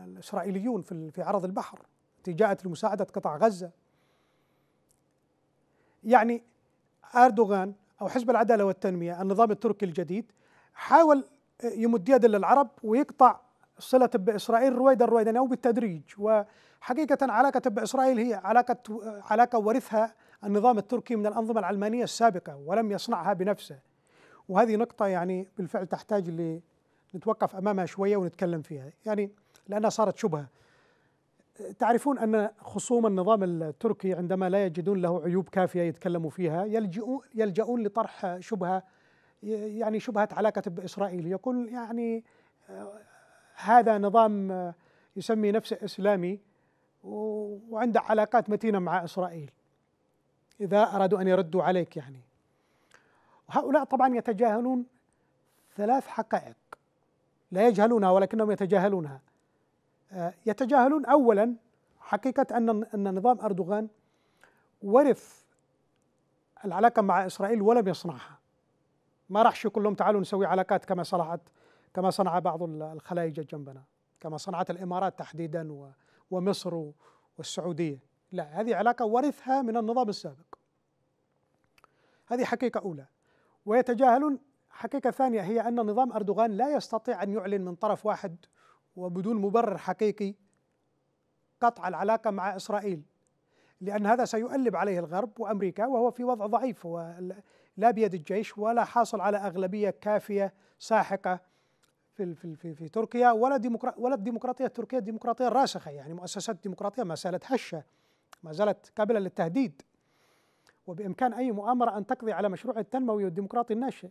الإسرائيليون في عرض البحر التي جاءت لمساعدة قطاع غزة يعني أردوغان أو حزب العدالة والتنمية النظام التركي الجديد حاول يمد يد للعرب ويقطع صلة بإسرائيل رويدا رويدا أو بالتدريج وحقيقة علاقة بإسرائيل هي علاقة علاقة ورثها النظام التركي من الأنظمة العلمانية السابقة ولم يصنعها بنفسه وهذه نقطة يعني بالفعل تحتاج نتوقف أمامها شوية ونتكلم فيها يعني لأنها صارت شبهة تعرفون أن خصوم النظام التركي عندما لا يجدون له عيوب كافية يتكلموا فيها يلجؤون لطرح شبهة يعني شبهة علاقة بإسرائيل يقول يعني هذا نظام آه، يسمي نفسه اسلامي وعنده علاقات متينه مع اسرائيل اذا ارادوا ان يردوا عليك يعني وهؤلاء طبعا يتجاهلون ثلاث حقائق لا يجهلونها ولكنهم يتجاهلونها آه، يتجاهلون اولا حقيقه ان ان نظام اردوغان ورث العلاقه مع اسرائيل ولم يصنعها ما راحش يقول لهم تعالوا نسوي علاقات كما صلحت كما صنع بعض الخلايج جنبنا كما صنعت الإمارات تحديدا ومصر والسعودية لا هذه علاقة ورثها من النظام السابق هذه حقيقة أولى ويتجاهلون حقيقة ثانية هي أن نظام أردوغان لا يستطيع أن يعلن من طرف واحد وبدون مبرر حقيقي قطع العلاقة مع إسرائيل لأن هذا سيؤلب عليه الغرب وأمريكا وهو في وضع ضعيف هو لا بيد الجيش ولا حاصل على أغلبية كافية ساحقة في في في, في تركيا ولا ديمقراطية ولا الديمقراطيه التركيه الديمقراطيه الراسخه يعني مؤسسات الديمقراطيه ما زالت هشه ما زالت قابله للتهديد وبامكان اي مؤامره ان تقضي على مشروع التنموي والديمقراطي الناشئ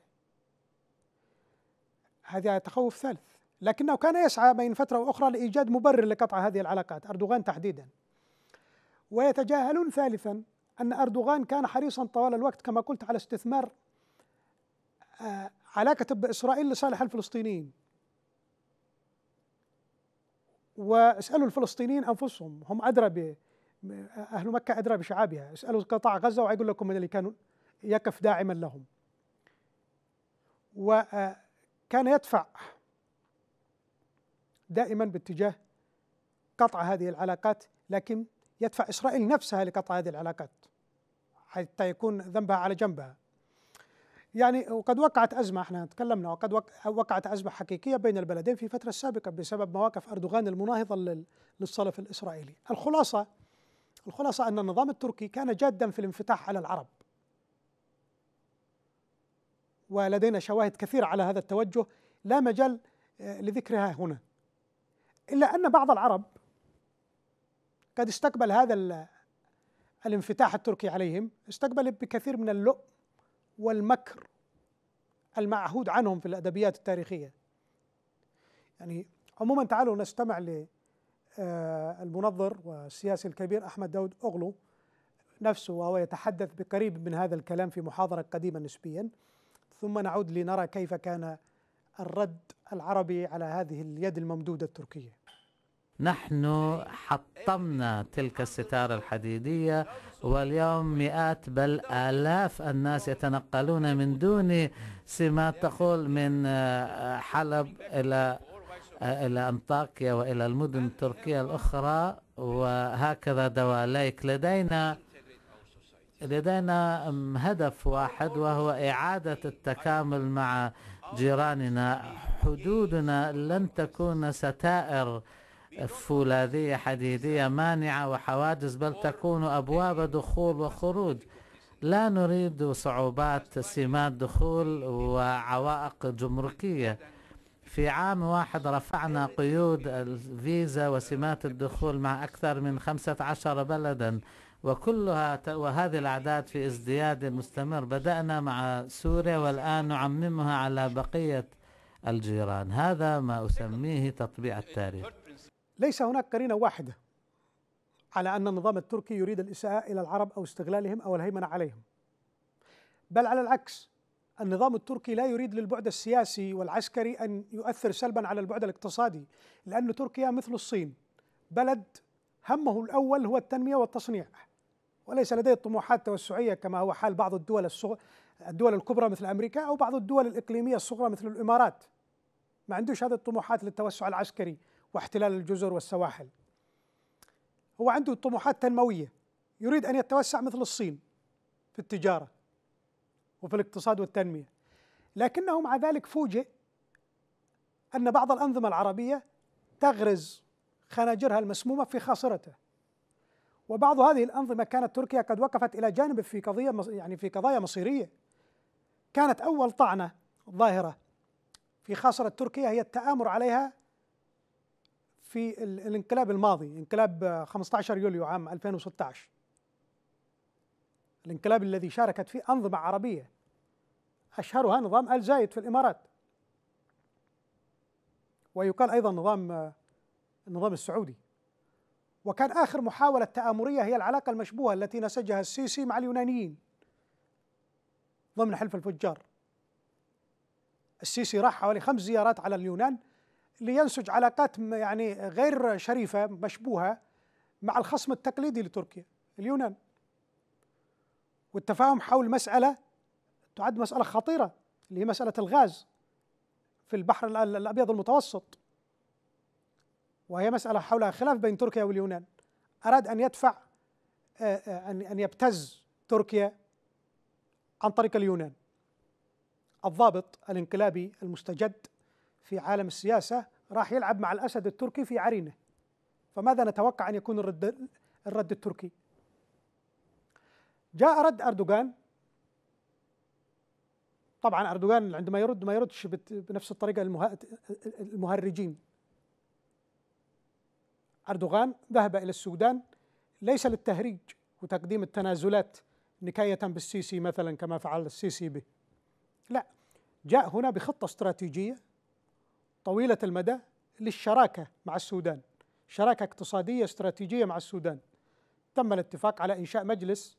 هذا آية تخوف ثالث لكنه كان يسعى بين فتره واخرى لايجاد مبرر لقطع هذه العلاقات اردوغان تحديدا ويتجاهلون ثالثا ان اردوغان كان حريصا طوال الوقت كما قلت على استثمار آه، علاقة بإسرائيل لصالح الفلسطينيين واسألوا الفلسطينيين أنفسهم هم أدرى ب أهل مكة أدرى بشعابها اسألوا قطاع غزة ويقول لكم من اللي كانوا يقف داعما لهم وكان آه، يدفع دائما باتجاه قطع هذه العلاقات لكن يدفع إسرائيل نفسها لقطع هذه العلاقات حتى يكون ذنبها على جنبها يعني وقد وقعت أزمة احنا تكلمنا وقد وقعت أزمة حقيقية بين البلدين في الفترة السابقة بسبب مواقف أردوغان المناهضة للصلف الإسرائيلي الخلاصة الخلاصة أن النظام التركي كان جادا في الانفتاح على العرب ولدينا شواهد كثيرة على هذا التوجه لا مجال آه، لذكرها هنا إلا أن بعض العرب قد استقبل هذا الانفتاح التركي عليهم استقبل بكثير من اللؤم والمكر المعهود عنهم في الادبيات التاريخيه يعني عموما تعالوا نستمع للمنظر آه، والسياسي الكبير احمد داود اوغلو نفسه وهو يتحدث بقريب من هذا الكلام في محاضره قديمه نسبيا ثم نعود لنرى كيف كان الرد العربي على هذه اليد الممدوده التركيه نحن حطمنا تلك الستارة الحديدية واليوم مئات بل آلاف الناس يتنقلون من دون سمات تقول من آه، حلب إلى آه، إلى أنطاكيا وإلى المدن التركية الأخرى وهكذا دواليك لدينا لدينا هدف واحد وهو إعادة التكامل مع جيراننا حدودنا لن تكون ستائر فولاذية حديدية مانعة وحوادث بل تكون أبواب دخول وخروج لا نريد صعوبات سمات دخول وعوائق جمركية في عام واحد رفعنا قيود الفيزا وسمات الدخول مع أكثر من 15 بلدا وكلها وهذه الأعداد في ازدياد مستمر بدأنا مع سوريا والآن نعممها على بقية الجيران هذا ما أسميه تطبيع التاريخ ليس هناك قرينه واحده على ان النظام التركي يريد الاساءه الى العرب او استغلالهم او الهيمنه عليهم بل على العكس النظام التركي لا يريد للبعد السياسي والعسكري ان يؤثر سلبا على البعد الاقتصادي لان تركيا مثل الصين بلد همه الاول هو التنميه والتصنيع وليس لديه طموحات توسعيه كما هو حال بعض الدول الصغ... الدول الكبرى مثل امريكا او بعض الدول الاقليميه الصغرى مثل الامارات ما عندوش هذه الطموحات للتوسع العسكري واحتلال الجزر والسواحل هو عنده طموحات تنموية يريد أن يتوسع مثل الصين في التجارة وفي الاقتصاد والتنمية لكنه مع ذلك فوجئ أن بعض الأنظمة العربية تغرز خناجرها المسمومة في خاصرته وبعض هذه الأنظمة كانت تركيا قد وقفت إلى جانبه في قضية يعني في قضايا مصيرية كانت أول طعنة ظاهرة في خاصرة تركيا هي التآمر عليها في الانقلاب الماضي انقلاب 15 يوليو عام 2016 الانقلاب الذي شاركت فيه أنظمة عربية أشهرها نظام آل زايد في الإمارات ويقال أيضا نظام النظام السعودي وكان آخر محاولة تآمرية هي العلاقة المشبوهة التي نسجها السيسي مع اليونانيين ضمن حلف الفجار السيسي راح حوالي خمس زيارات على اليونان لينسج علاقات يعني غير شريفة مشبوهة مع الخصم التقليدي لتركيا اليونان والتفاهم حول مسألة تعد مسألة خطيرة اللي هي مسألة الغاز في البحر الأبيض المتوسط وهي مسألة حولها خلاف بين تركيا واليونان أراد أن يدفع آه، آه، أن أن يبتز تركيا عن طريق اليونان الضابط الانقلابي المستجد في عالم السياسة راح يلعب مع الأسد التركي في عرينه فماذا نتوقع أن يكون الرد, الرد التركي جاء رد أردوغان طبعا أردوغان عندما يرد ما يردش بنفس الطريقة المهرجين أردوغان ذهب إلى السودان ليس للتهريج وتقديم التنازلات نكاية بالسيسي مثلا كما فعل السيسي به لا جاء هنا بخطة استراتيجية طويلة المدى للشراكة مع السودان شراكة اقتصادية استراتيجية مع السودان تم الاتفاق على إنشاء مجلس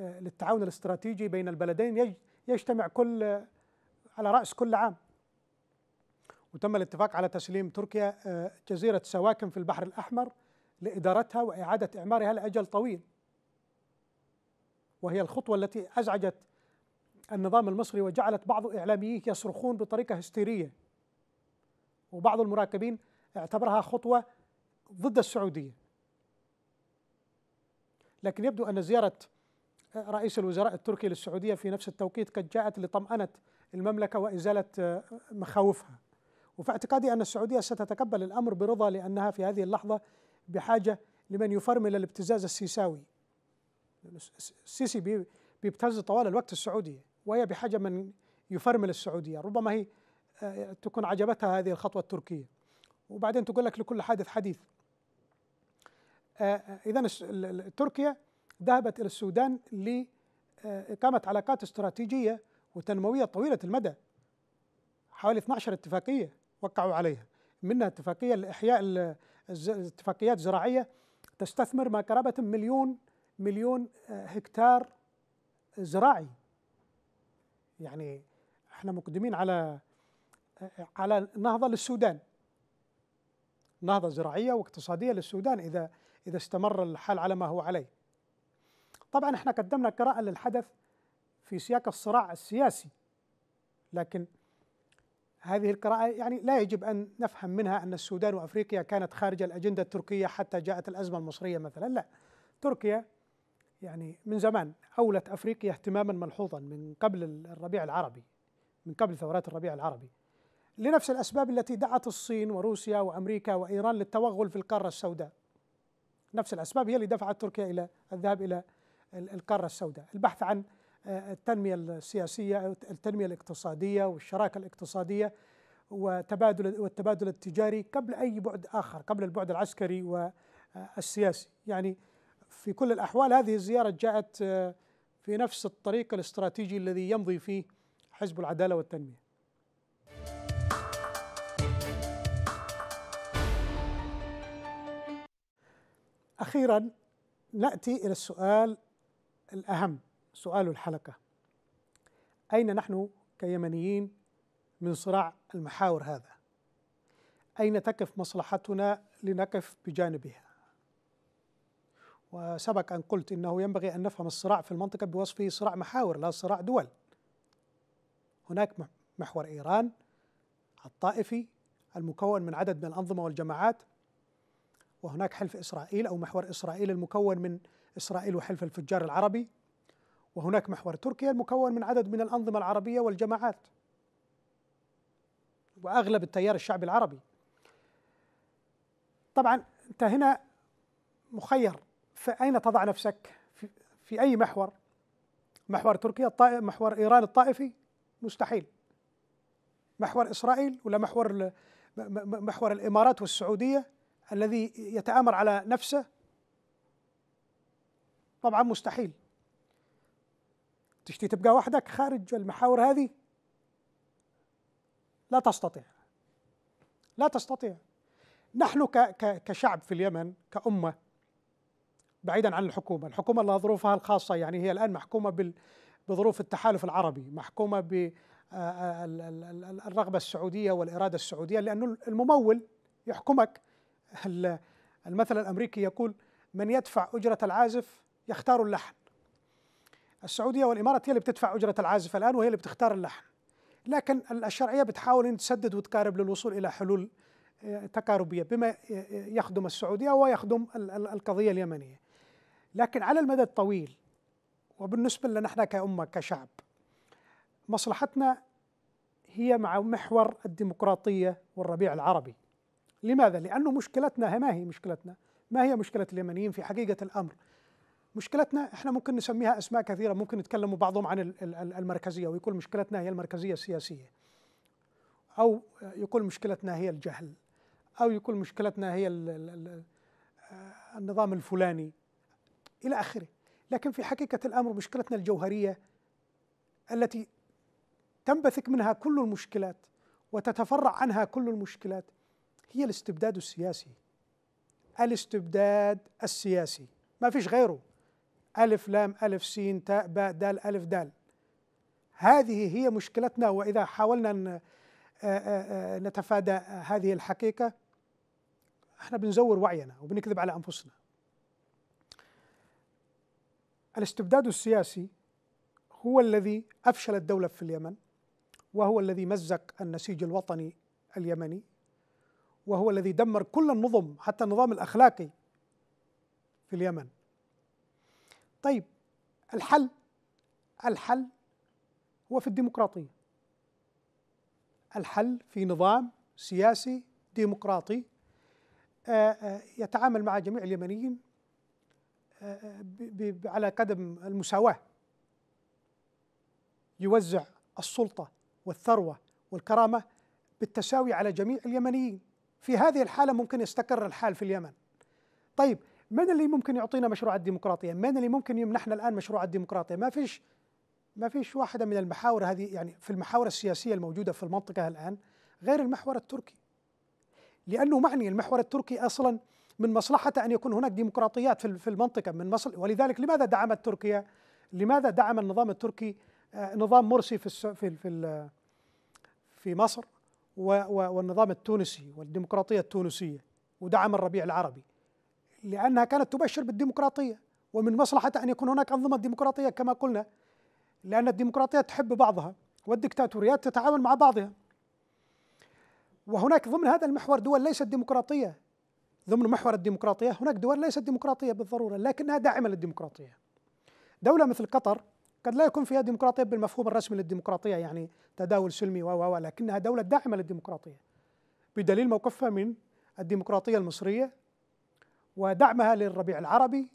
آه، للتعاون الاستراتيجي بين البلدين يجتمع كل على رأس كل عام وتم الاتفاق على تسليم تركيا آه، جزيرة سواكن في البحر الأحمر لإدارتها وإعادة إعمارها لأجل طويل وهي الخطوة التي أزعجت النظام المصري وجعلت بعض إعلاميه يصرخون بطريقة هستيرية وبعض المراقبين اعتبرها خطوة ضد السعودية لكن يبدو أن زيارة رئيس الوزراء التركي للسعودية في نفس التوقيت قد جاءت لطمأنة المملكة وإزالة مخاوفها وفي اعتقادي أن السعودية ستتقبل الأمر برضا لأنها في هذه اللحظة بحاجة لمن يفرمل الابتزاز السيساوي السيسي بيبتز طوال الوقت السعودية وهي بحاجة من يفرمل السعودية ربما هي تكون عجبتها هذه الخطوة التركية وبعدين تقول لك لكل حادث حديث آه، آه، إذا تركيا ذهبت إلى السودان لإقامة آه، علاقات استراتيجية وتنموية طويلة المدى حوالي 12 اتفاقية وقعوا عليها منها اتفاقية لإحياء اتفاقيات زراعية تستثمر ما قرابة مليون مليون هكتار زراعي يعني احنا مقدمين على على النهضة للسودان نهضة زراعية واقتصادية للسودان إذا إذا استمر الحال على ما هو عليه طبعا احنا قدمنا قراءة للحدث في سياق الصراع السياسي لكن هذه القراءة يعني لا يجب أن نفهم منها أن السودان وأفريقيا كانت خارج الأجندة التركية حتى جاءت الأزمة المصرية مثلا لا تركيا يعني من زمان أولت أفريقيا اهتماما ملحوظا من قبل الربيع العربي من قبل ثورات الربيع العربي لنفس الأسباب التي دعت الصين وروسيا وأمريكا وإيران للتوغل في القارة السوداء نفس الأسباب هي اللي دفعت تركيا إلى الذهاب إلى القارة السوداء البحث عن آه، التنمية السياسية التنمية الاقتصادية والشراكة الاقتصادية وتبادل والتبادل التجاري قبل أي بعد آخر قبل البعد العسكري والسياسي آه، يعني في كل الأحوال هذه الزيارة جاءت آه، في نفس الطريق الاستراتيجي الذي يمضي فيه حزب العدالة والتنمية أخيرا نأتي إلى السؤال الأهم سؤال الحلقة أين نحن كيمنيين من صراع المحاور هذا أين تقف مصلحتنا لنقف بجانبها وسبق أن قلت إنه ينبغي أن نفهم الصراع في المنطقة بوصفه صراع محاور لا صراع دول هناك محور إيران الطائفي المكون من عدد من الأنظمة والجماعات وهناك حلف إسرائيل أو محور إسرائيل المكون من إسرائيل وحلف الفجار العربي وهناك محور تركيا المكون من عدد من الأنظمة العربية والجماعات وأغلب التيار الشعبي العربي طبعا أنت هنا مخير فأين تضع نفسك في, في أي محور محور تركيا الطائف محور إيران الطائفي مستحيل محور إسرائيل ولا محور محور الإمارات والسعودية الذي يتآمر على نفسه طبعا مستحيل تشتي تبقى وحدك خارج المحاور هذه لا تستطيع لا تستطيع نحن كشعب في اليمن كأمة بعيدا عن الحكومة الحكومة لها ظروفها الخاصة يعني هي الآن محكومة بظروف التحالف العربي محكومة بالرغبة السعودية والإرادة السعودية لأن الممول يحكمك المثل الامريكي يقول من يدفع اجره العازف يختار اللحن السعوديه والامارات هي اللي بتدفع اجره العازف الان وهي اللي بتختار اللحن لكن الشرعيه بتحاول ان تسدد وتقارب للوصول الى حلول آه، تقاربيه بما يخدم السعوديه ويخدم القضيه اليمنيه لكن على المدى الطويل وبالنسبه لنا نحن كامه كشعب مصلحتنا هي مع محور الديمقراطيه والربيع العربي لماذا؟ لأنه مشكلتنا ما هي مشكلتنا؟ ما هي مشكلة اليمنيين في حقيقة الأمر؟ مشكلتنا احنا ممكن نسميها اسماء كثيره ممكن يتكلموا بعضهم عن المركزيه ويقول مشكلتنا هي المركزيه السياسيه او يقول مشكلتنا هي الجهل او يقول مشكلتنا هي آه، النظام الفلاني الى اخره لكن في حقيقه الامر مشكلتنا الجوهريه التي تنبثق منها كل المشكلات وتتفرع عنها كل المشكلات هي الاستبداد السياسي الاستبداد السياسي ما فيش غيره ألف لام ألف سين تاء باء دال ألف دال هذه هي مشكلتنا وإذا حاولنا آه، آه، آه، نتفادى هذه الحقيقة احنا بنزور وعينا وبنكذب على أنفسنا الاستبداد السياسي هو الذي أفشل الدولة في اليمن وهو الذي مزق النسيج الوطني اليمني وهو الذي دمر كل النظم حتى النظام الاخلاقي في اليمن طيب الحل الحل هو في الديمقراطيه الحل في نظام سياسي ديمقراطي آه، آه، يتعامل مع جميع اليمنيين آه، على قدم المساواه يوزع السلطه والثروه والكرامه بالتساوي على جميع اليمنيين في هذه الحالة ممكن يستقر الحال في اليمن طيب من اللي ممكن يعطينا مشروع الديمقراطية من اللي ممكن يمنحنا الآن مشروع الديمقراطية ما فيش ما فيش واحدة من المحاور هذه يعني في المحاور السياسية الموجودة في المنطقة الآن غير المحور التركي لأنه معني المحور التركي أصلا من مصلحته أن يكون هناك ديمقراطيات في المنطقة من مصل ولذلك لماذا دعمت تركيا لماذا دعم النظام التركي آه، نظام مرسي في في في, في مصر والنظام التونسي والديمقراطية التونسية ودعم الربيع العربي لأنها كانت تبشر بالديمقراطية ومن مصلحة أن يكون هناك أنظمة ديمقراطية كما قلنا لأن الديمقراطية تحب بعضها والدكتاتوريات تتعاون مع بعضها وهناك ضمن هذا المحور دول ليست ديمقراطية ضمن محور الديمقراطية هناك دول ليست ديمقراطية بالضرورة لكنها داعمة للديمقراطية دولة مثل قطر قد لا يكون فيها ديمقراطية بالمفهوم الرسمي للديمقراطية يعني تداول سلمي و لكنها دولة داعمة للديمقراطية بدليل موقفها من الديمقراطية المصرية ودعمها للربيع العربي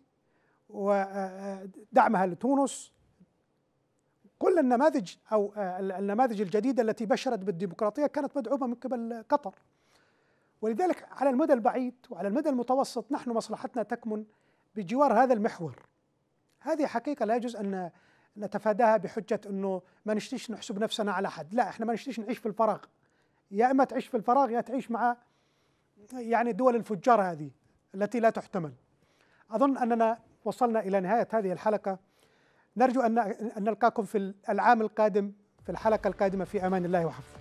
ودعمها آه، آه، لتونس كل النماذج أو آه، النماذج الجديدة التي بشرت بالديمقراطية كانت مدعومة من قبل قطر ولذلك على المدى البعيد وعلى المدى المتوسط نحن مصلحتنا تكمن بجوار هذا المحور هذه حقيقة لا يجوز أن نتفاداها بحجه انه ما نشتيش نحسب نفسنا على حد لا احنا ما نشتيش نعيش في الفراغ يا اما تعيش في الفراغ يا تعيش مع يعني دول الفجار هذه التي لا تحتمل اظن اننا وصلنا الى نهايه هذه الحلقه نرجو ان ان نلقاكم في العام القادم في الحلقه القادمه في امان الله وحفظه